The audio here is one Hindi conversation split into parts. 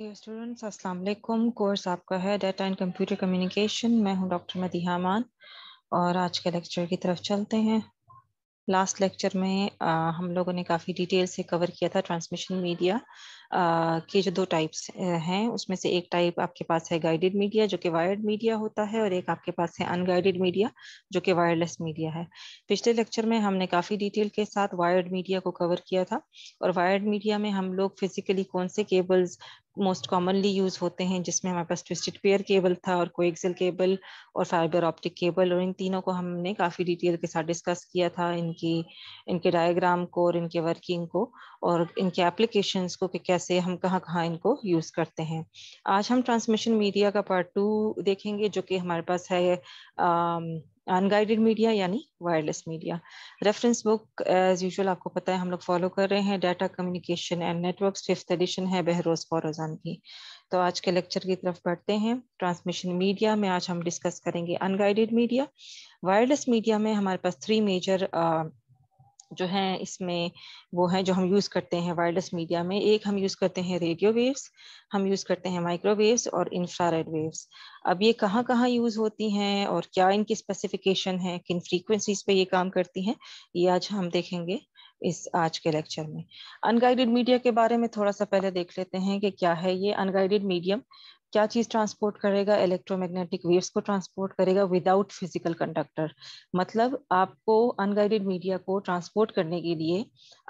डियर स्टूडेंट्स अस्सलाम वालेकुम कोर्स आपका है डाटा एंड कंप्यूटर कम्युनिकेशन मैं हूं डॉक्टर मदीहा मान और आज के लेक्चर की तरफ चलते हैं लास्ट लेक्चर में आ, हम लोगों ने काफ़ी डिटेल से कवर किया था ट्रांसमिशन मीडिया के जो दो टाइप्स हैं उसमें से एक टाइप आपके पास है गाइडेड मीडिया जो कि वायर्ड मीडिया होता है और एक आपके पास है अनगाइडेड मीडिया जो कि वायरलेस मीडिया है पिछले लेक्चर में हमने काफ़ी डिटेल के साथ वायर्ड मीडिया को कवर किया था और वायर्ड मीडिया में हम लोग फिजिकली कौन से केबल्स मोस्ट कॉमनली यूज होते हैं जिसमें हमारे पास ट्विस्टेड पेयर केबल था और कोएक्सल केबल और फाइबर ऑप्टिक केबल और इन तीनों को हमने काफ़ी डिटेल के साथ डिस्कस किया था इनकी इनके डायग्राम को और इनके वर्किंग को और इनके एप्लीकेशंस को कि कैसे से हम कहाँ कहाँ इनको यूज़ करते हैं आज हम ट्रांसमिशन मीडिया का पार्ट टू देखेंगे जो कि हमारे पास है अनगाइडेड मीडिया यानी wireless media reference book as usual आपको पता है हम लोग फॉलो कर रहे हैं data communication and network fifth edition है बहरोज फॉरोजान की तो आज के लेक्चर की तरफ बढ़ते हैं ट्रांसमिशन मीडिया में आज हम डिस्कस करेंगे अनगाइडेड मीडिया वायरलेस मीडिया में हमारे पास थ्री मेजर uh, जो हैं इसमें वो हैं जो हम यूज़ करते हैं वायरलेस मीडिया में एक हम यूज़ करते हैं रेडियो वेव्स हम यूज़ करते हैं माइक्रोवेव्स और इंफ्रारेड वेव्स अब ये कहाँ कहाँ यूज़ होती हैं और क्या इनकी स्पेसिफिकेशन है किन फ्रीक्वेंसीज पे ये काम करती हैं ये आज हम देखेंगे इस आज के लेक्चर में अनगाइडेड मीडिया के बारे में थोड़ा सा पहले देख लेते हैं कि क्या है ये अनगाइडेड मीडियम क्या चीज ट्रांसपोर्ट करेगा इलेक्ट्रोमैग्नेटिक वेव्स को ट्रांसपोर्ट करेगा विदाउट फिजिकल कंडक्टर मतलब आपको अनगाइडेड मीडिया को ट्रांसपोर्ट करने के लिए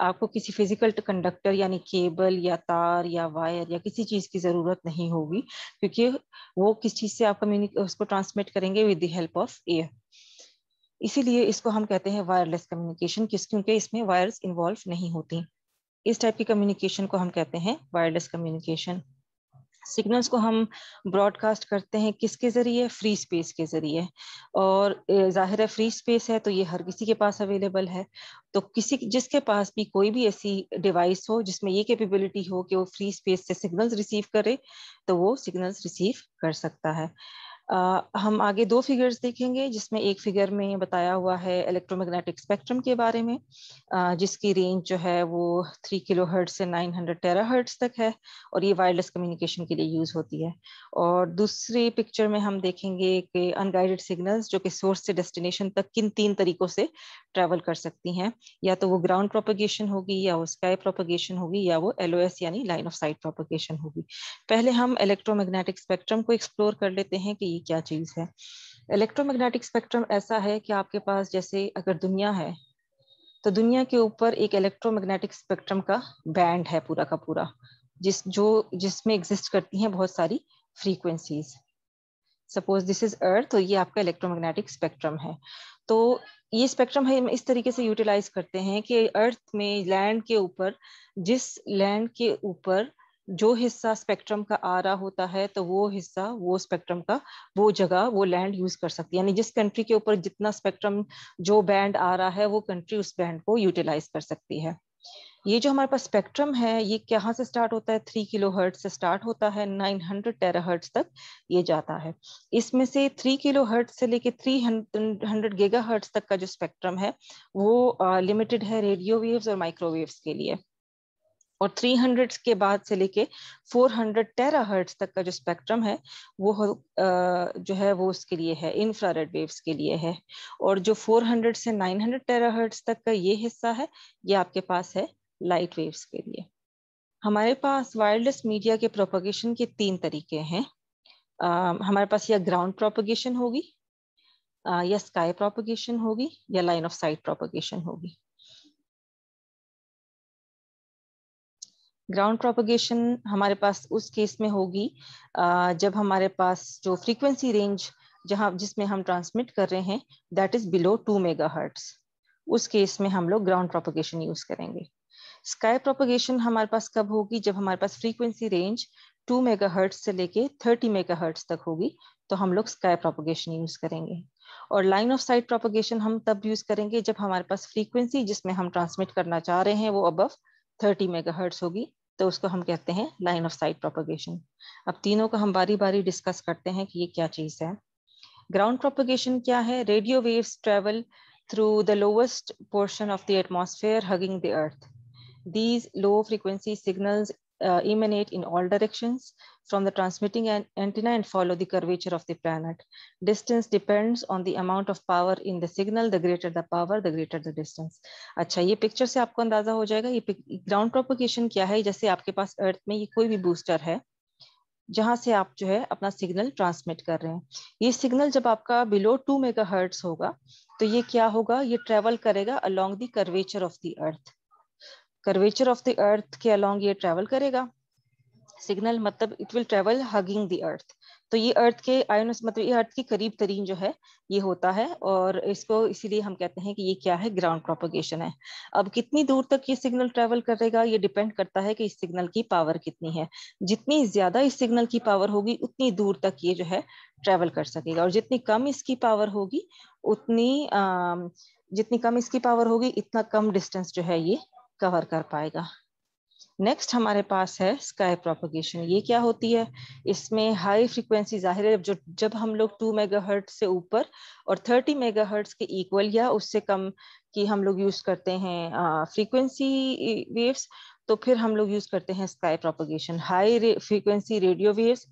आपको किसी फिजिकल कंडक्टर यानी केबल या तार या वायर या किसी चीज की जरूरत नहीं होगी क्योंकि वो किस चीज से आप कम्युनिक उसको ट्रांसमिट करेंगे with the help of air इसीलिए इसको हम कहते हैं वायरलेस कम्युनिकेशन क्योंकि इसमें वायर्स इन्वॉल्व नहीं होती इस टाइप की कम्युनिकेशन को हम कहते हैं वायरलेस कम्युनिकेशन सिग्नल्स को हम ब्रॉडकास्ट करते हैं किसके ज़रिए फ्री स्पेस के ज़रिए और जाहिर है फ्री स्पेस है तो ये हर किसी के पास अवेलेबल है तो किसी जिसके पास भी कोई भी ऐसी डिवाइस हो जिसमें ये कैपेबिलिटी हो कि वो फ्री स्पेस से सिग्नल्स रिसीव करे तो वो सिग्नल्स रिसीव कर सकता है आ, हम आगे दो फिगर्स देखेंगे जिसमें एक फिगर में बताया हुआ है इलेक्ट्रोमैग्नेटिक स्पेक्ट्रम के बारे में आ, जिसकी रेंज जो है वो थ्री किलो हर्ट से नाइन हंड्रेड टेरा हर्ट तक है और ये वायरलेस कम्युनिकेशन के लिए यूज होती है और दूसरी पिक्चर में हम देखेंगे कि अनगाइडेड सिग्नल्स जो कि सोर्स से डेस्टिनेशन तक किन तीन तरीकों से ट्रेवल कर सकती हैं या तो वो ग्राउंड प्रोपोगेशन होगी या वो स्काई प्रोपोगेशन होगी या वो एल यानी लाइन ऑफ साइट प्रोपोगेशन होगी पहले हम इलेक्ट्रोमैग्नेटिक स्पेक्ट्रम को एक्सप्लोर कर लेते हैं कि ये क्या चीज़ है इलेक्ट्रोमैग्नेटिक स्पेक्ट्रम ऐसा है कि आपके पास जैसे अगर दुनिया है तो दुनिया के ऊपर एक इलेक्ट्रोमैग्नेटिक स्पेक्ट्रम का बैंड है पूरा का पूरा जिस जो जिसमें एग्जिस्ट करती हैं बहुत सारी frequencies suppose this is earth तो ये आपका इलेक्ट्रोमैग्नेटिक स्पेक्ट्रम है तो ये स्पेक्ट्रम हम इस तरीके से यूटिलाइज करते हैं कि अर्थ में लैंड के ऊपर जिस लैंड के ऊपर जो हिस्सा स्पेक्ट्रम का आ रहा होता है तो वो हिस्सा वो स्पेक्ट्रम का वो जगह वो लैंड यूज कर सकती है यानी जिस कंट्री के ऊपर जितना स्पेक्ट्रम जो बैंड आ रहा है वो कंट्री उस बैंड को यूटिलाइज कर सकती है ये जो हमारे पास स्पेक्ट्रम है ये कहाँ से स्टार्ट होता है थ्री किलो हर्ट से स्टार्ट होता है नाइन हंड्रेड टेरा हर्ट तक ये जाता है इसमें से थ्री किलो हर्ट से लेके थ्री हंड्रेड गेगा हर्ट तक का जो स्पेक्ट्रम है वो लिमिटेड है रेडियो वेव्स और माइक्रोवेव्स के लिए और 300 के बाद से लेके 400 टेराहर्ट्ज तक का जो स्पेक्ट्रम है वो जो है वो उसके लिए है इंफ्रारेड वेव्स के लिए है और जो 400 से 900 टेराहर्ट्ज तक का ये हिस्सा है ये आपके पास है लाइट वेव्स के लिए हमारे पास वायरलेस मीडिया के प्रोपोगेशन के तीन तरीके हैं आ, हमारे पास या ग्राउंड प्रोपोगेशन होगी या स्काई प्रोपोगेशन होगी या लाइन ऑफ साइट प्रोपोगेशन होगी ग्राउंड प्रोपोगेशन हमारे पास उस केस में होगी जब हमारे पास जो फ्रीक्वेंसी रेंज जहाँ जिसमें हम ट्रांसमिट कर रहे हैं that is below two mega उस केस में हम लोग ग्राउंड प्रोपोगेशन यूज करेंगे स्काई प्रोपोगेशन हमारे पास कब होगी जब हमारे पास फ्रीक्वेंसी रेंज टू मेगा से लेके थर्टी मेगा तक होगी तो हम लोग स्काई प्रोपोगेशन यूज करेंगे और लाइन ऑफ साइट प्रोपोगेशन हम तब यूज करेंगे जब हमारे पास फ्रीक्वेंसी जिसमें हम ट्रांसमिट करना चाह रहे हैं वो अबव 30 मेगाहर्ट्ज होगी तो उसको हम कहते हैं लाइन ऑफ साइट प्रोपोगेशन अब तीनों को हम बारी बारी डिस्कस करते हैं कि ये क्या चीज़ है ग्राउंड प्रोपोगेशन क्या है radio waves travel through the lowest portion of the atmosphere hugging the earth these low frequency signals uh, emanate in all from the transmitting antenna and follow the curvature of the planet. Distance depends on the amount of power in the signal. The greater the power, the greater the distance. अच्छा ये पिक्चर से आपको अंदाजा हो जाएगा ये ग्राउंड प्रोपोकेशन क्या है जैसे आपके पास अर्थ में ये कोई भी बूस्टर है जहां से आप जो है अपना सिग्नल ट्रांसमिट कर रहे हैं ये सिग्नल जब आपका बिलो टू मेगा हर्ट्स होगा तो ये क्या होगा ये ट्रेवल करेगा along the curvature of the earth curvature of the earth के अलोंग ये ट्रेवल करेगा सिग्नल मतलब it will travel hugging the earth तो ये अर्थ के आयोन मतलब ये अर्थ के करीब तरीन जो है ये होता है और इसको इसीलिए हम कहते हैं कि ये क्या है ग्राउंड प्रोपोगेशन है अब कितनी दूर तक ये सिग्नल ट्रेवल करेगा ये डिपेंड करता है कि इस सिग्नल की पावर कितनी है जितनी ज्यादा इस सिग्नल की पावर होगी उतनी दूर तक ये जो है ट्रेवल कर सकेगा और जितनी कम इसकी पावर होगी उतनी आ, जितनी कम इसकी पावर होगी इतना कम डिस्टेंस जो है ये कवर कर पाएगा नेक्स्ट हमारे पास है स्काई प्रोपोगेशन ये क्या होती है इसमें हाई फ्रिक्वेंसी जाहिर है जो जब हम लोग टू मेगाहर्ट से ऊपर और थर्टी मेगाहर्ट्स के इक्वल या उससे कम की हम लोग यूज करते हैं फ्रीक्वेंसी वेव्स तो फिर हम लोग यूज करते हैं sky propagation high frequency radio waves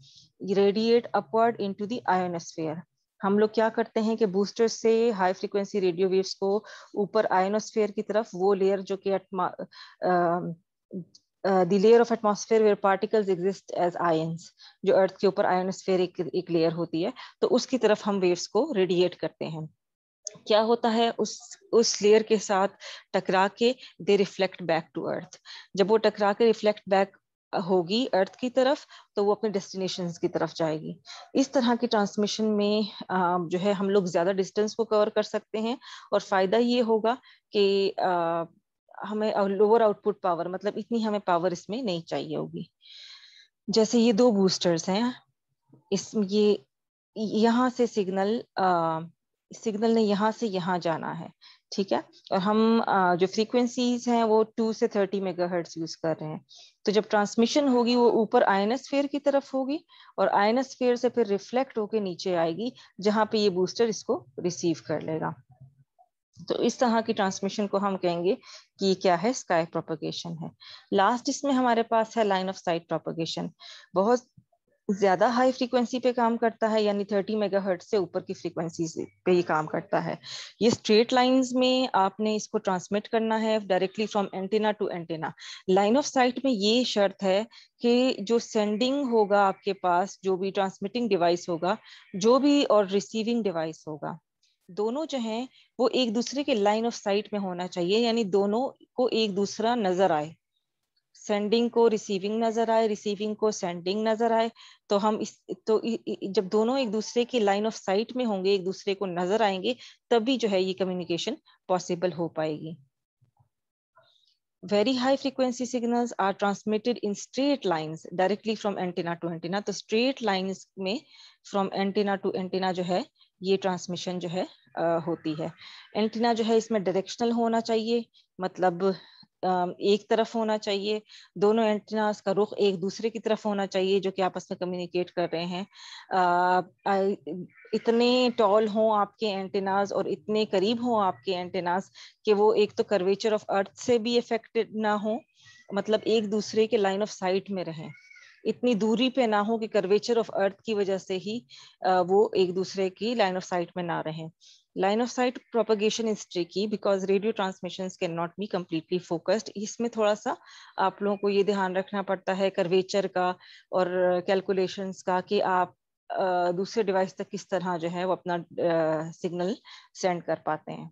radiate upward into ionosphere हम लोग क्या करते हैं कि बूस्टर से हाई फ्रिक्वेंसी रेडियो वेव्स को ऊपर आयोनोस्फेयर की तरफ वो लेयर जो कि the layer of atmosphere where particles exist as ions जो अर्थ के ऊपर आयोनोस्फेयर एक, एक लेयर होती है तो उसकी तरफ हम वेव्स को रेडिएट करते हैं क्या होता है उस उस लेयर के साथ टकरा के they reflect back to earth जब वो टकरा के रिफ्लेक्ट बैक होगी अर्थ की तरफ तो वो अपने डेस्टिनेशन की तरफ जाएगी इस तरह की ट्रांसमिशन में जो है हम लोग ज़्यादा डिस्टेंस को कवर कर सकते हैं और फ़ायदा ये होगा कि हमें लोअर आउटपुट पावर मतलब इतनी हमें पावर इसमें नहीं चाहिए होगी जैसे ये दो बूस्टर्स हैं इस ये यहाँ से सिग्नल सिग्नल ने यहाँ से यहाँ जाना है ठीक है और हम आ, जो फ्रीक्वेंसीज हैं वो टू से थर्टी मेगाहर्ट्ज यूज कर रहे हैं तो जब ट्रांसमिशन होगी वो ऊपर आयनस्फेयर की तरफ होगी और आयनस्फेयर से फिर रिफ्लेक्ट होके नीचे आएगी जहाँ पे ये बूस्टर इसको रिसीव कर लेगा तो इस तरह की ट्रांसमिशन को हम कहेंगे कि क्या है स्काई प्रोपोगेशन है लास्ट इसमें हमारे पास है लाइन ऑफ साइट प्रोपोगेशन बहुत ज्यादा हाई फ्रीक्वेंसी पे काम करता है यानी थर्टी मेगाहर्ट्ज से ऊपर की फ्रीक्वेंसी पे ये काम करता है ये स्ट्रेट लाइंस में आपने इसको ट्रांसमिट करना है directly from antenna to antenna line of sight में ये शर्त है कि जो सेंडिंग होगा आपके पास जो भी ट्रांसमिटिंग डिवाइस होगा जो भी और रिसीविंग डिवाइस होगा दोनों जो हैं वो एक दूसरे के लाइन ऑफ साइट में होना चाहिए यानी दोनों को एक दूसरा नजर आए सेंडिंग को रिसीविंग नजर आए रिसीविंग को सेंडिंग नजर आए तो हम इस तो जब दोनों एक दूसरे की लाइन ऑफ साइट में होंगे एक दूसरे को नजर आएंगे तभी जो है ये कम्युनिकेशन पॉसिबल हो पाएगी very high frequency signal are transmitted in straight line directly from antenna to antenna तो स्ट्रेट लाइन में फ्रॉम एंटीना टू एंटीना जो है ये ट्रांसमिशन जो है आ, होती है एंटीना जो है इसमें डायरेक्शनल होना चाहिए मतलब एक तरफ होना चाहिए दोनों एंटीनास का रुख एक दूसरे की तरफ होना चाहिए जो कि आपस में कम्युनिकेट कर रहे हैं आ, इतने टॉल हों आपके एंटीनास और इतने करीब हों आपके एंटीनास कि वो एक तो कर्वेचर ऑफ अर्थ से भी इफेक्टेड ना हो मतलब एक दूसरे के लाइन ऑफ साइट में रहें इतनी दूरी पे ना हो कि कर्वेचर ऑफ अर्थ की वजह से ही वो एक दूसरे की लाइन ऑफ साइट में ना रहे line of sight propagation is tricky because radio transmission can not be completely focused इसमें थोड़ा सा आप लोगों को ये ध्यान रखना पड़ता है कर्वेचर का और कैलकुलेशन का कि आप दूसरे डिवाइस तक किस तरह जो है वो अपना सिग्नल सेंड कर पाते हैं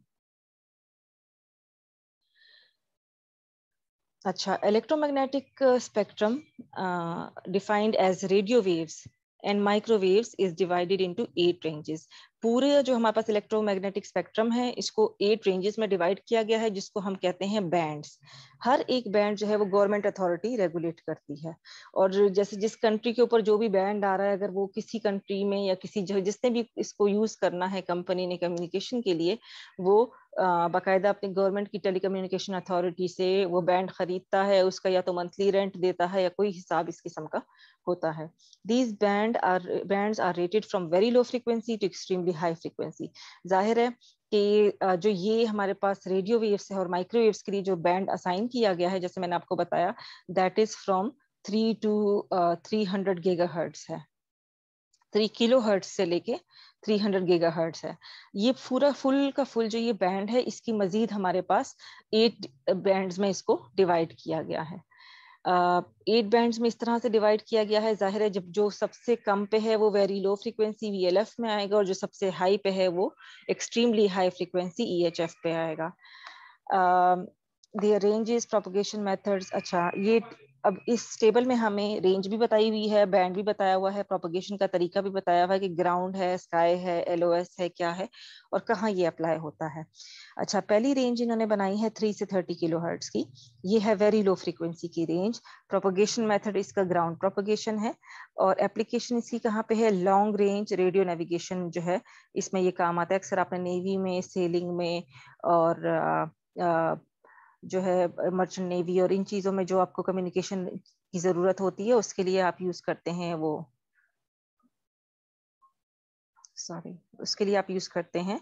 Acha, electromagnetic uh, spectrum uh, defined as radio waves and microwaves is divided into eight ranges. पूरे जो हमारे पास इलेक्ट्रोमैग्नेटिक स्पेक्ट्रम है इसको एट रेंजेस में डिवाइड किया गया है जिसको हम कहते हैं बैंड्स हर एक बैंड जो है वो गवर्नमेंट अथॉरिटी रेगुलेट करती है और जैसे जिस कंट्री के ऊपर जो भी बैंड आ रहा है अगर वो किसी कंट्री में या किसी जिसने भी इसको यूज करना है कंपनी ने कम्युनिकेशन के लिए वो बाकायदा अपने गवर्नमेंट की टेलीकम्युनिकेशन अथॉरिटी से वो बैंड खरीदता है उसका या तो मंथली रेंट देता है या कोई हिसाब इस किस्म का होता है these band are band are rated from very low frequency to extremely relatively high frequency जाहिर है कि जो ये हमारे पास रेडियो वेव्स है और माइक्रोवेव्स के लिए जो बैंड असाइन किया गया है जैसे मैंने आपको बताया that is from three to three hundred giga hertz है थ्री किलो हर्ट्स से लेके थ्री हंड्रेड गेगा हर्ट्स है ये पूरा फुल का फुल जो ये बैंड है इसकी मजीद हमारे पास एट बैंड्स में इसको डिवाइड किया गया है एट बैंड्स में इस तरह से डिवाइड किया गया है जाहिर है जब जो सबसे कम पे है वो वेरी लो फ्रीक्वेंसी वी में आएगा और जो सबसे हाई पे है वो एक्सट्रीमली हाई फ्रीक्वेंसी ई पे आएगा the range is propagation methods अच्छा ये अब इस टेबल में हमें रेंज भी बताई हुई है बैंड भी बताया हुआ है प्रोपोगेशन का तरीका भी बताया हुआ है कि ग्राउंड है स्काई है एल है क्या है और कहाँ ये अप्लाई होता है अच्छा पहली रेंज इन्होंने बनाई है थ्री से थर्टी किलो हर्ट्स की ये है वेरी लो फ्रिक्वेंसी की रेंज प्रोपोगेशन मेथड इसका ग्राउंड प्रोपोगेशन है और एप्लीकेशन इसकी कहाँ पे है लॉन्ग रेंज रेडियो नेविगेशन जो है इसमें ये काम आता है अक्सर आपने नेवी में सेलिंग में और आ, आ, जो है मर्चेंट नेवी और इन चीज़ों में जो आपको कम्युनिकेशन की ज़रूरत होती है उसके लिए आप यूज़ करते हैं वो सॉरी उसके लिए आप यूज़ करते हैं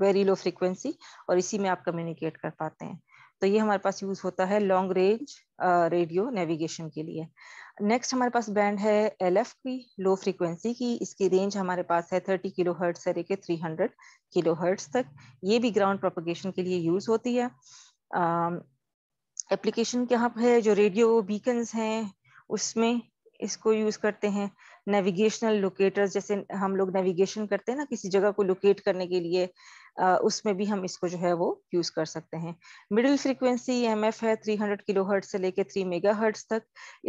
वेरी लो फ्रिक्वेंसी और इसी में आप कम्युनिकेट कर पाते हैं तो ये हमारे पास यूज़ होता है लॉन्ग रेंज रेडियो नेविगेशन के लिए नेक्स्ट हमारे पास बैंड है एल की लो फ्रिक्वेंसी की इसकी रेंज हमारे पास है थर्टी किलो हर्ट से लेके थ्री हंड्रेड किलो हर्ट्स तक ये भी ग्राउंड प्रोपोगेशन के लिए यूज होती है एप्लीकेशन क्या है जो रेडियो बीकन्स हैं उसमें इसको यूज करते हैं नेविगेशनल लोकेटर्स जैसे हम लोग नेविगेशन करते हैं ना किसी जगह को लोकेट करने के लिए उसमें भी हम इसको जो है वो यूज कर सकते हैं मिडिल फ्रीक्वेंसी एम एफ है 300 किलो हर्ट से लेके 3 मेगा हर्ट्स तक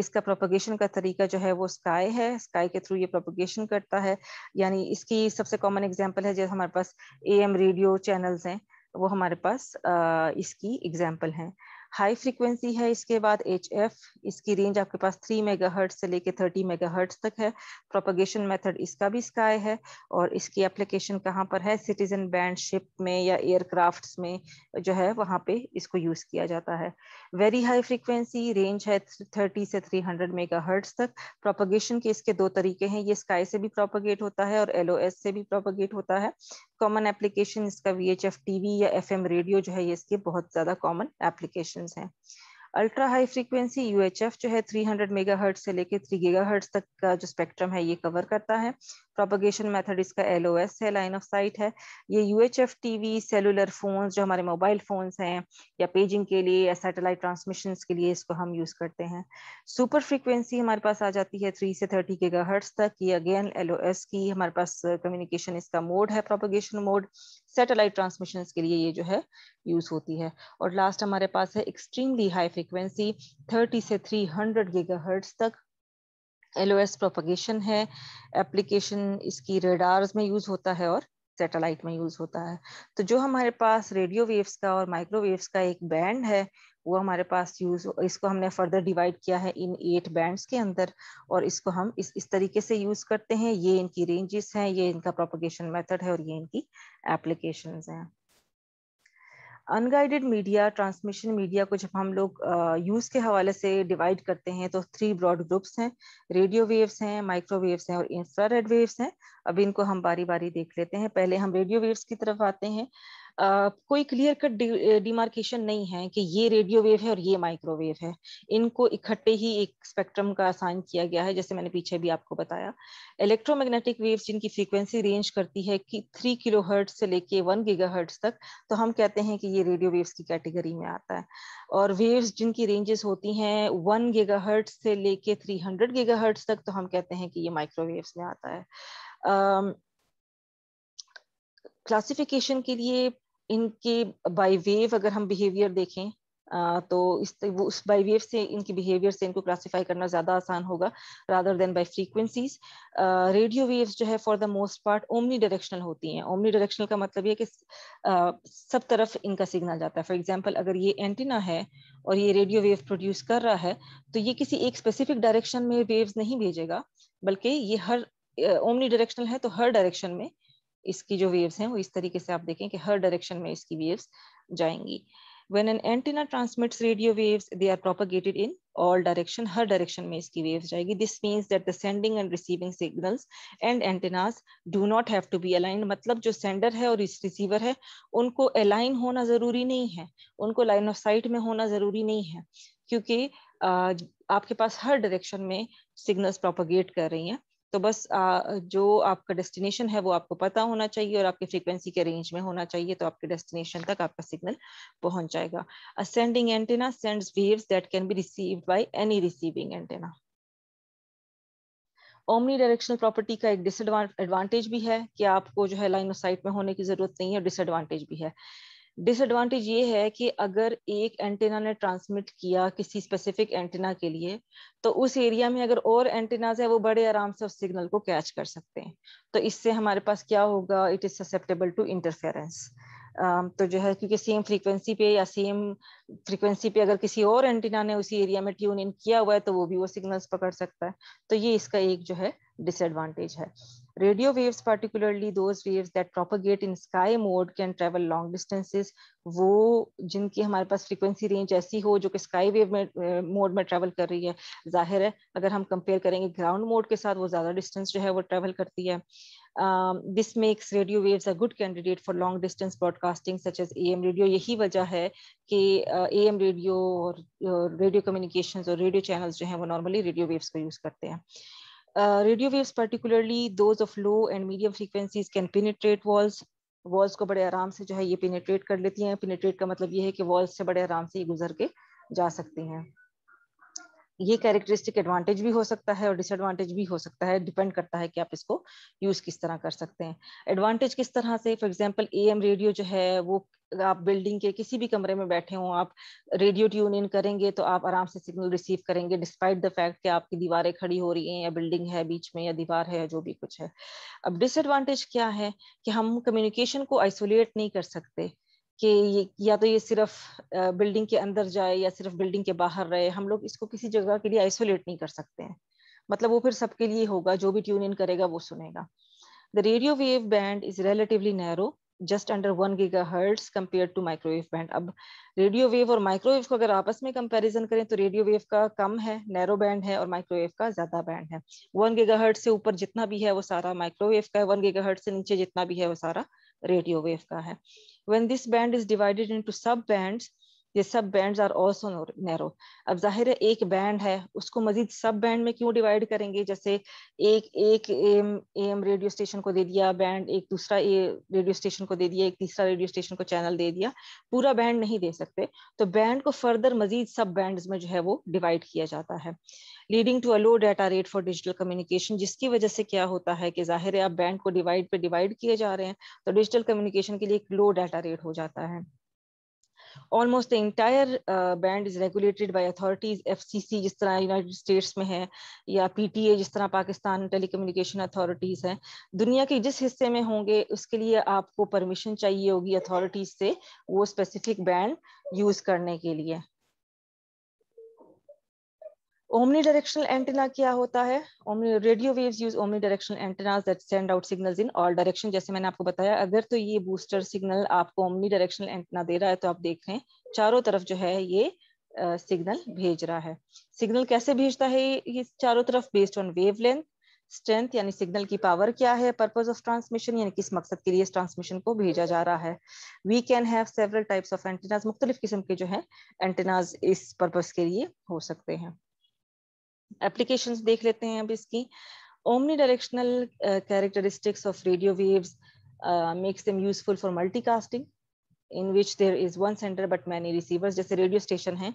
इसका प्रोपोगेशन का तरीका जो है वो स्काई है स्काई के थ्रू ये प्रोपोगेशन करता है यानी इसकी सबसे कॉमन एग्जाम्पल है जैसे हमारे पास ए एम रेडियो चैनल्स हैं वो हमारे पास इसकी एग्जाम्पल हैं हाई फ्रीक्वेंसी है इसके बाद एच एफ इसकी रेंज आपके पास थ्री हर्ट से लेके थर्टी मेगाहर्ट तक है प्रोपोगेशन मेथड इसका भी स्काई है और इसकी एप्लीकेशन कहाँ पर है सिटीजन बैंड शिप में या एयरक्राफ्ट में जो है वहाँ पे इसको यूज किया जाता है वेरी हाई फ्रीक्वेंसी रेंज है थर्टी से थ्री हंड्रेड मेगाहर्ट्स तक प्रोपोगेशन के इसके दो तरीके हैं ये स्काई से भी प्रोपोगेट होता है और एल से भी प्रोपोगेट होता है कॉमन एप्लीकेशन इसका वी एच एफ टीवी या एफ एम रेडियो जो है ये इसके बहुत ज़्यादा कॉमन एप्लीकेशन है ultra high frequency U H F जो है मेगा हर्ट से लेकर थ्री गेगा हर्ट तक का जो स्पेक्ट्रम है ये कवर करता है प्रोपोगेशन मेथड इसका एल है लाइन ऑफ साइट है ये U H F TV cellular phones जो हमारे मोबाइल फोन्स हैं या पेजिंग के लिए या सैटेलाइट ट्रांसमिशन के लिए इसको हम यूज करते हैं सुपर फ्रिक्वेंसी हमारे पास आ जाती है थ्री से थर्टी के गर्ट्स तक ये अगेन एल की हमारे पास कम्युनिकेशन इसका मोड है प्रोपोगेशन मोड सैटेलाइट ट्रांसमिशन के लिए ये जो है यूज होती है और लास्ट हमारे पास है एक्सट्रीमली हाई फ्रिक्वेंसी थर्टी से थ्री हंड्रेड गीगा तक एल प्रोपगेशन है एप्लीकेशन इसकी रेडार्स में यूज़ होता है और सैटेलाइट में यूज़ होता है तो जो हमारे पास रेडियो वेव्स का और माइक्रोवेव्स का एक बैंड है वो हमारे पास यूज इसको हमने फर्दर डिवाइड किया है इन एट बैंड्स के अंदर और इसको हम इस इस तरीके से यूज करते हैं ये इनकी रेंजेस हैं ये इनका प्रोपोगेशन मेथड है और ये इनकी एप्लीकेशन हैं अनगाइडेड मीडिया ट्रांसमिशन मीडिया को जब हम लोग यूज के हवाले से डिवाइड करते हैं तो थ्री ब्रॉड ग्रुप्स हैं रेडियो वेव्स हैं माइक्रोवेव्स हैं और इंफ्रारेड वेव्स हैं अब इनको हम बारी बारी देख लेते हैं पहले हम रेडियो वेव्स की तरफ आते हैं कोई क्लियर कट डिमार्केशन नहीं है कि ये रेडियो वेव है और ये माइक्रोवेव है इनको इकट्ठे ही एक स्पेक्ट्रम का असाइन किया गया है जैसे मैंने पीछे भी आपको बताया इलेक्ट्रोमैग्नेटिक वेव्स जिनकी फ्रीक्वेंसी रेंज करती है कि थ्री किलो हर्ट से लेके वन गीगा हर्ट तक तो हम कहते हैं कि ये रेडियो वेव्स की कैटेगरी में आता है और वेव्स जिनकी रेंजेस होती हैं वन गीगा हर्ट से लेके थ्री हंड्रेड गीगा हर्ट्स तक तो हम कहते हैं कि ये माइक्रोवेव्स में आता है क्लासिफिकेशन के लिए इनके बाई वेव अगर हम बिहेवियर देखें तो इस वो उस बाई वेव से इनके बिहेवियर से इनको क्लासिफाई करना ज़्यादा आसान होगा rather than by frequencies radio waves जो है for the most part omni directional होती हैं ओमनी डायरेक्शनल का मतलब ये कि सब तरफ इनका सिग्नल जाता है फॉर एग्जाम्पल अगर ये एंटीना है और ये रेडियो वेव प्रोड्यूस कर रहा है तो ये किसी एक स्पेसिफिक डायरेक्शन में वेव्स नहीं भेजेगा बल्कि ये हर ओमनी uh, डायरेक्शनल है तो हर डायरेक्शन में इसकी जो वेव्स हैं वो इस तरीके से आप देखें कि हर डायरेक्शन में इसकी वेव्स जाएंगी when an antenna transmits radio waves they are propagated in all direction हर डायरेक्शन में इसकी वेव्स जाएगी this means that the sending and receiving signals and antennas do not have to be aligned मतलब जो सेंडर है और रिसीवर है उनको अलाइन होना जरूरी नहीं है उनको लाइन ऑफ साइट में होना जरूरी नहीं है क्योंकि आपके पास हर डायरेक्शन में सिग्नल्स प्रोपोगेट कर रही हैं तो बस आ, जो आपका डेस्टिनेशन है वो आपको पता होना चाहिए और आपके फ्रीक्वेंसी के रेंज में होना चाहिए तो आपके डेस्टिनेशन तक आपका सिग्नल पहुंच जाएगा a sending antenna sends waves that can be received by any receiving antenna omni directional property का एक डिसएडवांटेज भी है कि आपको जो है लाइन ऑफ साइट में होने की जरूरत नहीं है डिसएडवांटेज भी है डिसएडवांटेज ये है कि अगर एक एंटीना ने ट्रांसमिट किया किसी स्पेसिफिक एंटीना के लिए तो उस एरिया में अगर और एंटीनाज है वो बड़े आराम से उस सिग्नल को कैच कर सकते हैं तो इससे हमारे पास क्या होगा it is susceptible to interference तो जो है क्योंकि सेम फ्रीक्वेंसी पे या सेम फ्रीक्वेंसी पे अगर किसी और एंटीना ने उसी एरिया में ट्यून इन किया हुआ है तो वो भी वो सिग्नल्स पकड़ सकता है तो ये इसका एक जो है डिसएडवांटेज है Radio waves, particularly those waves that propagate in sky mode, can travel long distances. wo jinki hamare paas frequency range aisi ho jo ki sky wave mein uh, mode mein travel kar rahi hai zahir hai agar hum compare karenge ground mode ke sath wo zyada distance jo hai wo travel karti hai um, this makes radio waves a good candidate for long distance broadcasting such as AM radio यही वजह है कि uh, AM radio और radio communications और radio channels जो हैं वो normally radio waves को use करते हैं radio waves particularly those of low and medium frequencies can penetrate walls walls को बड़े आराम से जो है ये पिनीट्रेट कर लेती हैं पिनीट्रेट का मतलब ये है कि वॉल्स से बड़े आराम से ये गुजर के जा सकती हैं ये कैरेक्टरिस्टिक एडवांटेज भी हो सकता है और डिसएडवांटेज भी हो सकता है डिपेंड करता है कि आप इसको यूज किस तरह कर सकते हैं एडवांटेज किस तरह से फॉर एग्जांपल एएम रेडियो जो है वो आप बिल्डिंग के किसी भी कमरे में बैठे हों आप रेडियो ट्यून इन करेंगे तो आप आराम से सिग्नल रिसीव करेंगे डिस्पाइट द फैक्ट कि आपकी दीवारें खड़ी हो रही हैं या बिल्डिंग है बीच में या दीवार है या जो भी कुछ है अब डिसएडवांटेज क्या है कि हम कम्युनिकेशन को आइसोलेट नहीं कर सकते कि या तो ये सिर्फ बिल्डिंग के अंदर जाए या सिर्फ बिल्डिंग के बाहर रहे हम लोग इसको किसी जगह के लिए आइसोलेट नहीं कर सकते हैं मतलब वो फिर सबके लिए होगा जो भी ट्यून इन करेगा वो सुनेगा the radio wave band is relatively narrow just under one giga hertz compare to microwave band अब रेडियो वेव और माइक्रोवेव को अगर आपस में कंपेरिजन करें तो रेडियो वेव का कम है नैरो बैंड है और माइक्रोवेव का ज्यादा बैंड है वन गीगा हर्ट से ऊपर जितना भी है वो सारा माइक्रोवेव का है वन गीगा हर्ट से नीचे जितना भी है वो सारा रेडियो वेव का है when this band is divided into sub band ये sub bands are also narrow अब जाहिर है एक बैंड है उसको मजीद सब बैंड में क्यों डिवाइड करेंगे जैसे एक एक एम एम रेडियो स्टेशन को दे दिया बैंड एक दूसरा ए रेडियो स्टेशन को दे दिया एक तीसरा रेडियो स्टेशन को चैनल दे दिया पूरा बैंड नहीं दे सकते तो बैंड को फर्दर मजीद सब बैंड में जो है वो डिवाइड किया जाता है leading to a low data rate for digital communication जिसकी वजह से क्या होता है कि जाहिर है आप बैंड को डिवाइड पे डिवाइड किए जा रहे हैं तो डिजिटल कम्युनिकेशन के लिए एक लो डाटा रेट हो जाता है almost the entire band is regulated by authorities F C C जिस तरह यूनाइटेड स्टेट्स में है या पी टी ए जिस तरह पाकिस्तान टेली कम्युनिकेशन अथॉरिटीज हैं दुनिया के जिस हिस्से में होंगे उसके लिए आपको परमिशन चाहिए होगी अथॉरिटीज से वो स्पेसिफिक बैंड यूज करने के लिए ओमनी डायरेक्शनल एंटीना क्या होता है Omni radio waves use omni directional antennas that send out signals in all जैसे मैंने आपको बताया अगर तो ये बूस्टर सिग्नल आपको ओमनी डायरेक्शनल एंटीना दे रहा है तो आप देख रहे हैं चारों तरफ जो है ये सिग्नल uh, भेज रहा है सिग्नल कैसे भेजता है ये चारों तरफ बेस्ड ऑन लेंथ स्ट्रेंथ यानी सिग्नल की पावर क्या है पर्पज ऑफ ट्रांसमिशन यानी किस मकसद के लिए इस ट्रांसमिशन को भेजा जा रहा है we can have several types of antennas मुख्तलिफ किस्म के जो है एंटीनाज इस पर्पज के लिए हो सकते हैं एप्लीकेशन देख लेते हैं अब इसकी omni directional characteristics of radio waves makes them useful for multicasting in which there is one center but many receivers जैसे रेडियो स्टेशन है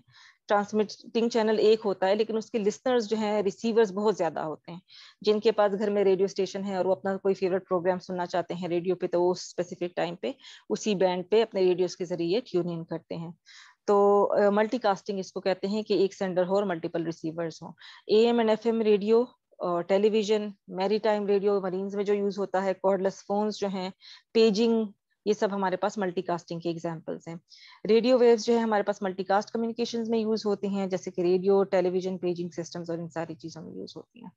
ट्रांसमिटिंग चैनल एक होता है लेकिन उसके लिसनर्स जो है रिसीवर्स बहुत ज्यादा होते हैं जिनके पास घर में रेडियो स्टेशन है और वो अपना कोई फेवरेट प्रोग्राम सुनना चाहते हैं रेडियो पे तो वो स्पेसिफिक टाइम पे उसी बैंड पे अपने रेडियोज के जरिए ट्यून इन करते हैं तो मल्टी uh, कास्टिंग इसको कहते हैं कि एक सेंडर हो और मल्टीपल रिसीवर्स हो A M and F M radio television time radio marines में जो यूज होता है कॉर्डलेस फोन्स जो हैं पेजिंग ये सब हमारे पास मल्टीकास्टिंग के एग्जांपल्स हैं रेडियो वेव्स जो है हमारे पास मल्टीकास्ट कम्युनिकेशंस में यूज होती हैं जैसे कि रेडियो टेलीविजन पेजिंग सिस्टम्स और इन सारी चीज़ों में यूज होती हैं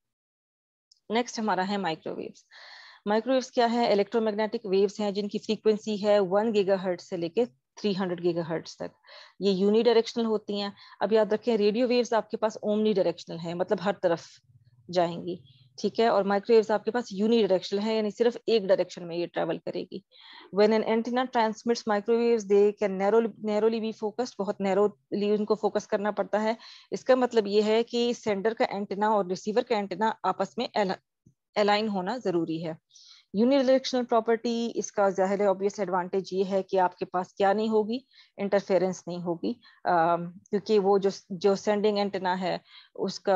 नेक्स्ट हमारा है माइक्रोवेव्स माइक्रोवेव्स क्या है इलेक्ट्रोमैग्नेटिक वेव्स हैं जिनकी फ्रीक्वेंसी है वन गीगाहर्ट से लेकर 300 गीगाहर्ट्ज तक ये यूनी डायरेक्शनल होती हैं अब याद रखें रेडियो वेव्स आपके पास ओमनी डायरेक्शनल है मतलब हर तरफ जाएंगी ठीक है और माइक्रोवेव्स आपके पास यूनी डायरेक्शनल है यानी सिर्फ एक डायरेक्शन में ये ट्रेवल करेगी when an antenna transmits microwaves they can narrow narrowly be focused बहुत नैरोली उनको फोकस करना पड़ता है इसका मतलब ये है कि सेंडर का एंटीना और रिसीवर का एंटीना आपस में अलाइन होना जरूरी है यूनिडायरेक्शनल प्रॉपर्टी इसका जाहिर है ऑब्वियस एडवांटेज ये है कि आपके पास क्या नहीं होगी इंटरफेरेंस नहीं होगी क्योंकि वो जो जो सेंडिंग एंटेना है उसका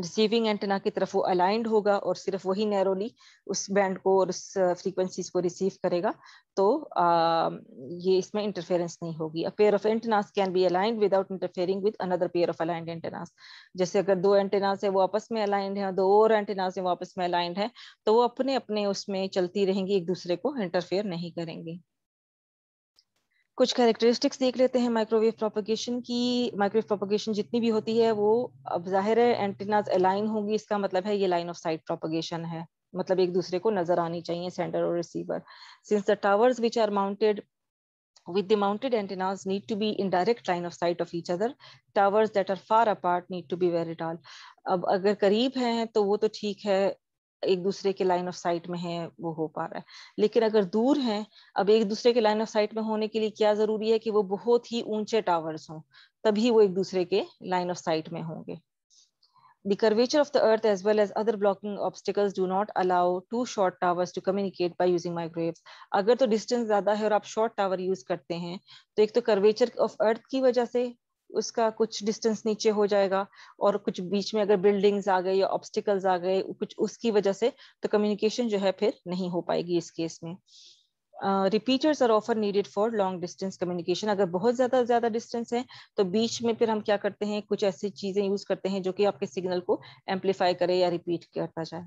रिसीविंग एंटेना की तरफ वो अलाइंड होगा और सिर्फ वही नैरोली उस बैंड को और उस फ्रीक्वेंसीज uh, को रिसीव करेगा तो आ, uh, ये इसमें इंटरफेरेंस नहीं होगी a pair of antennas can be aligned without interfering with another pair of aligned antennas जैसे अगर दो एंटेनास है वो आपस में अलाइंड है दो और एंटेनास है वो आपस में अलाइंड है तो वो अपने अपने उसमें चलती रहेंगी एक दूसरे को इंटरफेयर नहीं करेंगी कुछ कैरेक्टरिस्टिक्स देख लेते हैं माइक्रोवेव प्रोपोगेशन की माइक्रोवेव प्रोपोगेशन जितनी भी होती है वो अब जाहिर है एंटीनाज अलाइन होंगी इसका मतलब है ये लाइन ऑफ साइट प्रोपोगेशन है मतलब एक दूसरे को नजर आनी चाहिए सेंडर और receiver since the towers which are mounted with the mounted antennas need to be in direct line of sight of each other towers that are far apart need to be very tall अब अगर करीब हैं तो वो तो ठीक है एक दूसरे के लाइन ऑफ साइट में है वो हो पा रहा है लेकिन अगर दूर हैं अब एक दूसरे के लाइन ऑफ साइट में होने के लिए क्या जरूरी है कि वो बहुत ही ऊंचे टावर्स हों तभी वो एक दूसरे के लाइन ऑफ साइट में होंगे The curvature of the earth as well as other blocking obstacles do not allow two short towers to communicate by using microwaves. अगर तो distance ज्यादा है और आप short tower use करते हैं तो एक तो curvature of earth की वजह से उसका कुछ डिस्टेंस नीचे हो जाएगा और कुछ बीच में अगर बिल्डिंग्स आ गए या ऑब्स्टिकल्स आ गए कुछ उसकी वजह से तो कम्युनिकेशन जो है फिर नहीं हो पाएगी इस केस में रिपीटर्स आर ऑफर needed for long distance communication अगर बहुत ज़्यादा ज़्यादा डिस्टेंस है तो बीच में फिर हम क्या करते हैं कुछ ऐसी चीज़ें यूज़ करते हैं जो कि आपके सिग्नल को एम्पलीफाई करे या रिपीट करता जाए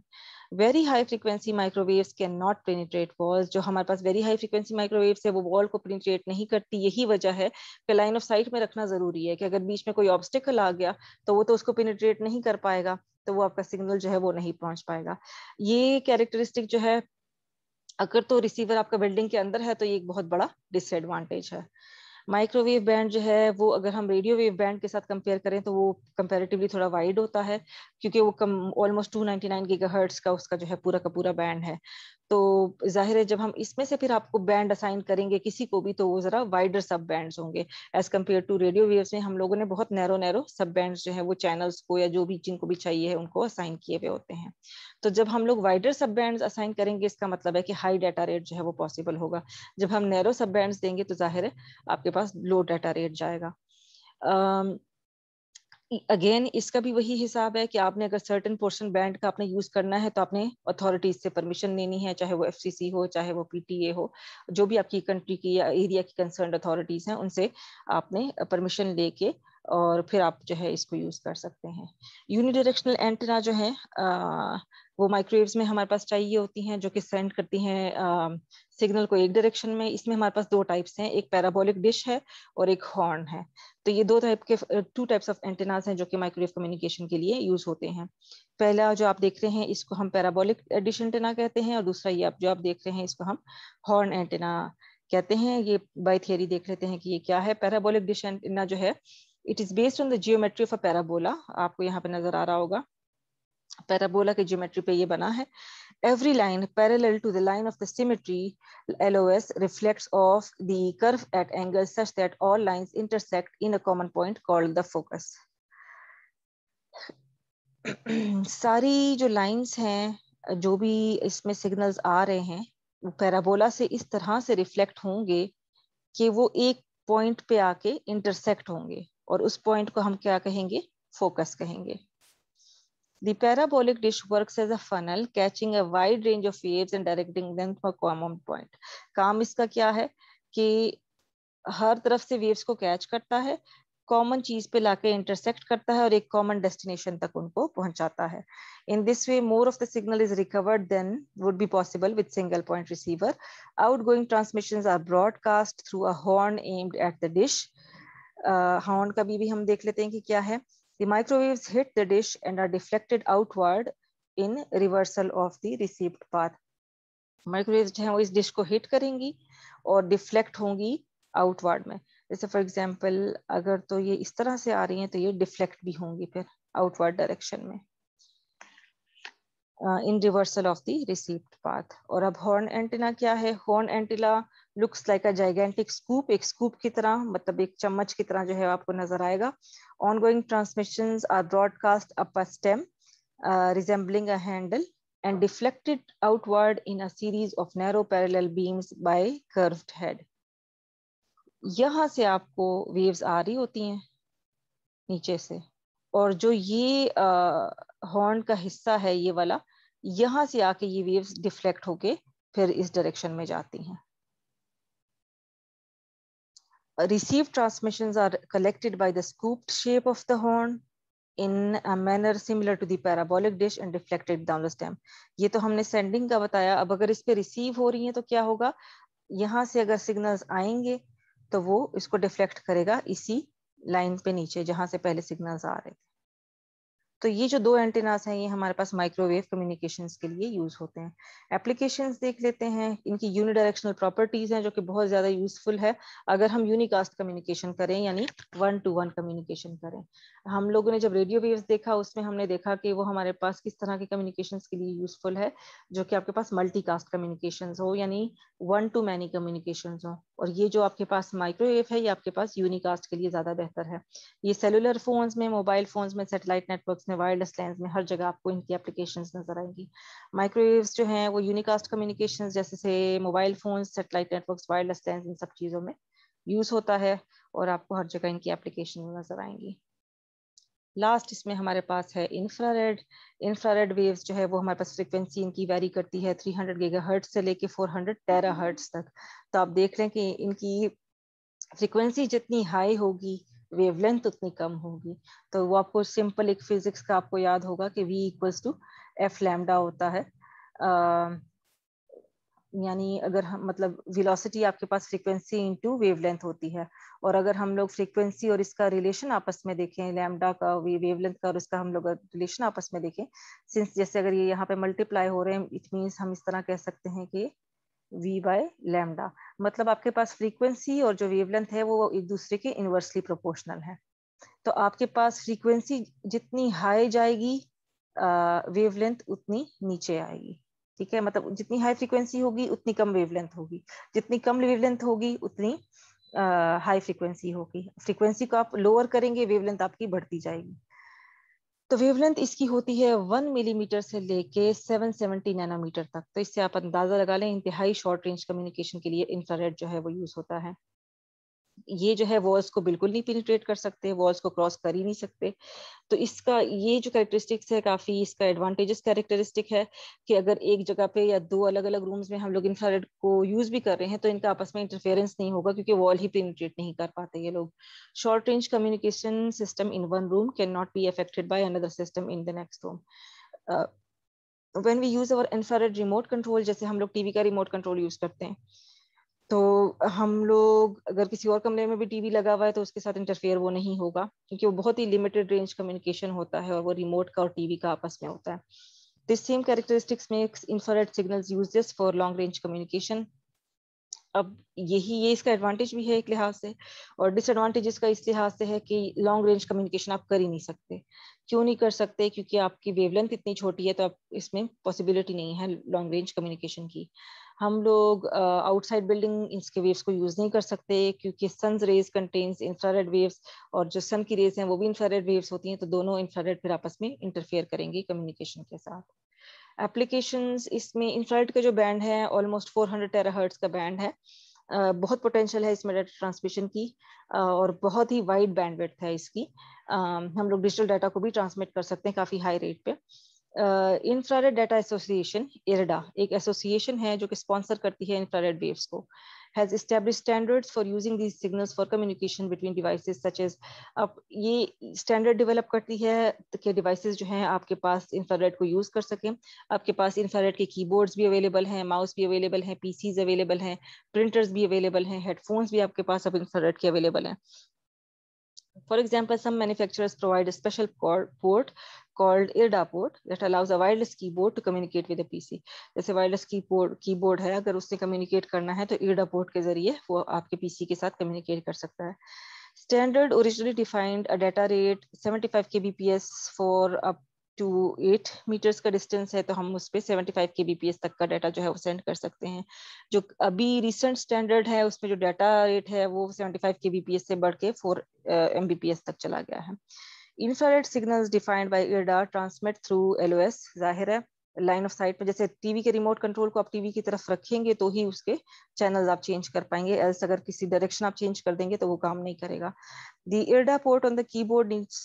very high frequency microwaves can not penetrate walls जो हमारे पास वेरी हाई फ्रिक्वेंसी माइक्रोवेव्स है वो वॉल को पेनिट्रेट नहीं करती यही वजह है कि लाइन ऑफ साइट में रखना जरूरी है कि अगर बीच में कोई ऑब्स्टिकल आ गया तो वो तो उसको पेनीट्रेट नहीं कर पाएगा तो वो आपका सिग्नल जो है वो नहीं पहुंच पाएगा ये कैरेक्टरिस्टिक जो है अगर तो रिसीवर आपका बिल्डिंग के अंदर है तो ये एक बहुत बड़ा डिसएडवांटेज है माइक्रोवेव बैंड जो है वो अगर हम रेडियो वेव बैंड के साथ कंपेयर करें तो वो कंपेरेटिवली थोड़ा वाइड होता है क्योंकि वो कम ऑलमोस्ट 299 नाइनटी का उसका जो है पूरा का पूरा बैंड है तो जाहिर है जब हम इसमें से फिर आपको बैंड असाइन करेंगे किसी को भी तो वो जरा वाइडर सब बैंड होंगे as compare to radio waves में हम लोगों ने बहुत नैरो नैरो सब बैंड जो है वो चैनल्स को या जो भी जिनको भी चाहिए है उनको असाइन किए हुए होते हैं तो जब हम लोग वाइडर सब बैंड असाइन करेंगे इसका मतलब है कि हाई डाटा रेट जो है वो पॉसिबल होगा जब हम नैरो सब बैंड देंगे तो जाहिर है आपके पास लो डाटा रेट जाएगा um, अगेन इसका भी वही हिसाब है कि आपने अगर सर्टन पोर्शन बैंड का आपने यूज करना है तो आपने अथॉरिटीज से परमिशन लेनी है चाहे वो एफ हो चाहे वो पीटीए हो जो भी आपकी कंट्री की या एरिया की कंसर्न अथॉरिटीज हैं उनसे आपने परमिशन लेके और फिर आप जो है इसको यूज कर सकते हैं यूनिडायरेक्शनल एंटेना जो है आ, वो माइक्रोवेव्स में हमारे पास चाहिए होती हैं जो कि सेंड करती हैं सिग्नल को एक डायरेक्शन में इसमें हमारे पास दो टाइप्स हैं एक पैराबोलिक डिश है और एक हॉर्न है तो ये दो टाइप के टू टाइप्स ऑफ एंटीनाज हैं जो कि माइक्रोवेव कम्युनिकेशन के लिए यूज होते हैं पहला जो आप देख रहे हैं इसको हम पैराबोलिक डिश एंटेना कहते हैं और दूसरा ये आप जो आप देख रहे हैं इसको हम हॉर्न एंटेना कहते हैं ये बाई थियरी देख लेते हैं कि ये क्या है पैराबोलिक डिश एंटेना जो है it is based on the geometry of a parabola आपको यहाँ पे नजर आ रहा होगा पैराबोला के जियोमेट्री पे ये बना है every line parallel to the line of the symmetry LOS reflects off the at angle such that all lines intersect in common point called the focus सारी जो लाइन्स हैं जो भी इसमें सिग्नल आ रहे हैं वो पैराबोला से इस तरह से रिफ्लेक्ट होंगे कि वो एक पॉइंट पे आके इंटरसेक्ट होंगे और उस पॉइंट को हम क्या कहेंगे फोकस कहेंगे The parabolic dish works as a funnel, catching a wide range of waves and directing them to a common point. काम इसका क्या है कि हर तरफ से वेव्स को कैच करता है कॉमन चीज पे लाके इंटरसेक्ट करता है और एक कॉमन डेस्टिनेशन तक उनको पहुंचाता है in this way more of the signal is recovered than would be possible with single point receiver out going transmission are broadcast through a horn aimed at the dish हाउंड का भी भी हम देख लेते हैं कि क्या है the microwave hit the dish and are deflected outward in reversal of the received path microwave जो है वो इस डिश को हिट करेंगी और डिफ्लेक्ट होंगी आउटवर्ड में जैसे फॉर एग्जाम्पल अगर तो ये इस तरह से आ रही है तो ये डिफ्लेक्ट भी होंगी फिर आउटवर्ड डायरेक्शन में in reversal of the received path और अब हॉर्न एंटीना क्या है horn antenna looks like a gigantic scoop एक स्कूप की तरह मतलब एक चम्मच की तरह जो है आपको नजर आएगा on going transmission are broadcast up a stem resembling a handle and deflected outward in a series of narrow parallel beams by curved head यहाँ से आपको वेव्स आ रही होती हैं नीचे से और जो ये हॉर्न uh, का हिस्सा है ये वाला यहाँ से आके ये वेव्स डिफ्लेक्ट होके फिर इस डायरेक्शन में जाती हैं received transmissions are collected by the scooped shape of the horn in a manner similar to the parabolic dish and deflected down the stem. ye to humne sending ka bataya ab agar is pe receive ho rahi hai to kya hoga yahan se agar signals aayenge to wo isko deflect karega isi line pe niche jahan se pehle signals aa rahe the तो ये जो दो एंटेनास हैं ये हमारे पास माइक्रोवेव कम्युनिकेशन के लिए यूज होते हैं एप्लीकेशन देख लेते हैं इनकी यूनिडायरेक्शनल प्रॉपर्टीज हैं जो कि बहुत ज्यादा यूजफुल है अगर हम यूनिकास्ट कम्युनिकेशन करें यानी वन टू वन कम्युनिकेशन करें हम लोगों ने जब रेडियो वेव देखा उसमें हमने देखा कि वो हमारे पास किस तरह के कम्युनिकेशन के लिए यूजफुल है जो कि आपके पास मल्टीकास्ट कम्युनिकेशन हो यानी वन टू मैनी कम्युनिकेशन हो और ये जो आपके पास माइक्रोवेव है ये आपके पास यूनिकास्ट के लिए ज्यादा बेहतर है ये सेलुलर फोन्स में मोबाइल फोन्स में सेटेलाइट नेटवर्क इसमें वायरलेस लैंड में हर जगह आपको इनकी एप्लीकेशन नजर आएंगी माइक्रोवेव्स जो हैं वो यूनिकास्ट कम्युनिकेशन जैसे से mobile phone satellite network wireless land इन सब चीज़ों में यूज होता है और आपको हर जगह इनकी एप्लीकेशन नजर आएंगी लास्ट इसमें हमारे पास है इंफ्रारेड इंफ्रारेड वेव्स जो है वो हमारे पास फ्रीक्वेंसी इनकी वेरी करती है 300 गीगाहर्ट्ज से लेके 400 टेराहर्ट्ज तक तो आप देख रहे हैं कि इनकी फ्रीक्वेंसी जितनी हाई होगी वेवलेंथ उतनी कम होगी तो वो आपको सिंपल एक फिजिक्स का आपको याद होगा कि v equals to F lambda होता है यानी अगर हम मतलब वेलोसिटी आपके पास फ्रीक्वेंसी इनटू वेवलेंथ होती है और अगर हम लोग फ्रीक्वेंसी और इसका रिलेशन आपस में देखें लैमडा का वेवलेंथ का और इसका हम लोग रिलेशन आपस में देखें सिंस जैसे अगर ये यहाँ पे मल्टीप्लाई हो रहे हैं इट मीन्स हम इस तरह कह सकते हैं कि वी बाय लेमडा मतलब आपके पास फ्रीक्वेंसी और जो वेवलेंथ है वो एक दूसरे के इन्वर्सली प्रोपोर्शनल है तो आपके पास फ्रीक्वेंसी जितनी हाई जाएगी वेवलेंथ उतनी नीचे आएगी ठीक है मतलब जितनी हाई फ्रीक्वेंसी होगी उतनी कम वेवलेंथ होगी जितनी कम वेवलेंथ होगी उतनी हाई फ्रीक्वेंसी होगी फ्रीक्वेंसी को आप लोअर करेंगे वेवलेंथ आपकी बढ़ती जाएगी तो वेवलेंथ इसकी होती है वन मिलीमीटर से लेके सेवन सेवेंटी नैनोमीटर तक तो इससे आप अंदाजा लगा लें इंतहाई शॉर्ट रेंज कम्युनिकेशन के लिए इंफ्रारेड जो है वो यूज होता है ये जो है वॉल्स को बिल्कुल नहीं पेनिट्रेट कर सकते वॉल्स को क्रॉस कर ही नहीं सकते तो इसका ये जो कैरेक्टरिस्टिक्स है काफ़ी इसका एडवांटेजेस कैरेक्टरिस्टिक है कि अगर एक जगह पे या दो अलग अलग रूम्स में हम लोग इंफ्रारेड को यूज़ भी कर रहे हैं तो इनका आपस में इंटरफेरेंस नहीं होगा क्योंकि वॉल ही पेनिट्रेट नहीं कर पाते ये लोग short range communication system in one room can not be affected by another system in the next room when we use our infrared remote control जैसे हम लोग टीवी का रिमोट कंट्रोल यूज करते हैं तो हम लोग अगर किसी और कमरे में भी टीवी लगा हुआ है तो उसके साथ इंटरफेयर वो नहीं होगा क्योंकि वो बहुत ही लिमिटेड रेंज कम्युनिकेशन होता है और वो रिमोट का और टीवी का आपस में होता है this same characteristics makes infrared signals यूजेस फॉर लॉन्ग रेंज कम्युनिकेशन अब यही ये इसका एडवांटेज भी है एक लिहाज से और डिसएडवांटेज इसका इस लिहाज से है कि लॉन्ग रेंज कम्युनिकेशन आप कर ही नहीं सकते क्यों नहीं कर सकते क्योंकि आपकी वेवलेंथ इतनी छोटी है तो आप इसमें पॉसिबिलिटी नहीं है लॉन्ग रेंज कम्युनिकेशन की हम लोग आउटसाइड बिल्डिंग इसके वेव्स को यूज नहीं कर सकते क्योंकि sun rays contains infrared waves और जो सन की रेज हैं वो भी इंफ्रारेड वेव्स होती हैं तो दोनों इंफ्रारेड फिर आपस में इंटरफेयर करेंगे कम्युनिकेशन के साथ एप्लीकेशन इसमें इंफ्रारेड का जो बैंड है ऑलमोस्ट 400 टेराहर्ट्ज का बैंड है Uh, बहुत पोटेंशियल है इसमें डाटा ट्रांसमिशन की uh, और बहुत ही वाइड बैंडविड्थ है इसकी uh, हम लोग डिजिटल डाटा को भी ट्रांसमिट कर सकते हैं काफ़ी हाई रेट पे इंफ्रारेड डाटा एसोसिएशन इरडा एक एसोसिएशन है जो कि स्पॉन्सर करती है इंफ्रारेड वेव्स को has establish standards for using these signals for communication between device such as अब ये स्टैंडर्ड डिवेलप करती है कि डिवाइस जो हैं आपके पास इंफ्रारेड को यूज कर सकें आपके पास इंफ्रारेड के की कीबोर्ड्स भी अवेलेबल हैं माउस भी अवेलेबल हैं पीसीज अवेलेबल हैं प्रिंटर्स भी अवेलेबल हैं हेडफोन्स भी आपके पास अब इंफ्रारेड के अवेलेबल हैं For example, some manufacturers provide a special port called IRDA port that allows a wireless keyboard to communicate with a PC. जैसे wireless keyboard keyboard है अगर उससे communicate करना है तो IRDA port के जरिए वो आपके PC के साथ communicate कर सकता है. Standard originally defined a data rate 75 kbps for a to eight meters का डिस्टेंस है तो हम उस पर सेवेंटी फाइव के बी तक का डाटा जो है वो सेंड कर सकते हैं जो अभी रिसेंट स्टैंडर्ड है उसमें जो डाटा रेट है वो सेवेंटी फाइव के बी से बढ़ के फोर एम बी तक चला गया है infrared signals defined by IrDA transmit through L O S जाहिर है लाइन ऑफ साइट में जैसे टीवी के रिमोट कंट्रोल को आप टीवी की तरफ रखेंगे तो ही उसके चैनल्स आप चेंज कर पाएंगे एल्स अगर किसी डायरेक्शन आप चेंज कर देंगे तो वो काम नहीं करेगा the IrDA port on the keyboard needs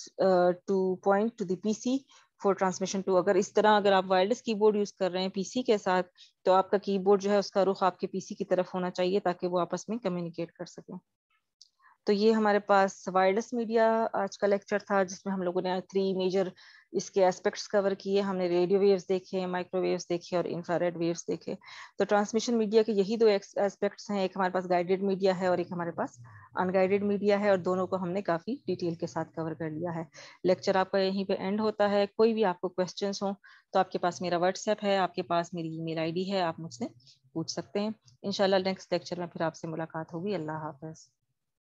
to point to the PC for transmission to अगर इस तरह अगर आप वायरलेस कीबोर्ड यूज कर रहे हैं पीसी के साथ तो आपका कीबोर्ड जो है उसका रुख आपके पीसी की तरफ होना चाहिए ताकि वो आपस में कम्युनिकेट कर सकें तो ये हमारे पास वायरलेस मीडिया आज का लेक्चर था जिसमें हम लोगों ने थ्री मेजर इसके एस्पेक्ट्स कवर किए हमने रेडियो वेव्स देखे माइक्रोवेव्स देखे और इंफ्रारेड वेव्स देखे तो ट्रांसमिशन मीडिया के यही दो एस्पेक्ट्स हैं एक हमारे पास गाइडेड मीडिया है और एक हमारे पास अनगाइडेड मीडिया है और दोनों को हमने काफ़ी डिटेल के साथ कवर कर लिया है लेक्चर आपका यहीं पे एंड होता है कोई भी आपको क्वेश्चन हो तो आपके पास मेरा व्हाट्सएप है आपके पास मेरी ई मेल है आप मुझसे पूछ सकते हैं इनशाला नेक्स्ट लेक्चर में फिर आपसे मुलाकात होगी अल्लाह हाफिज़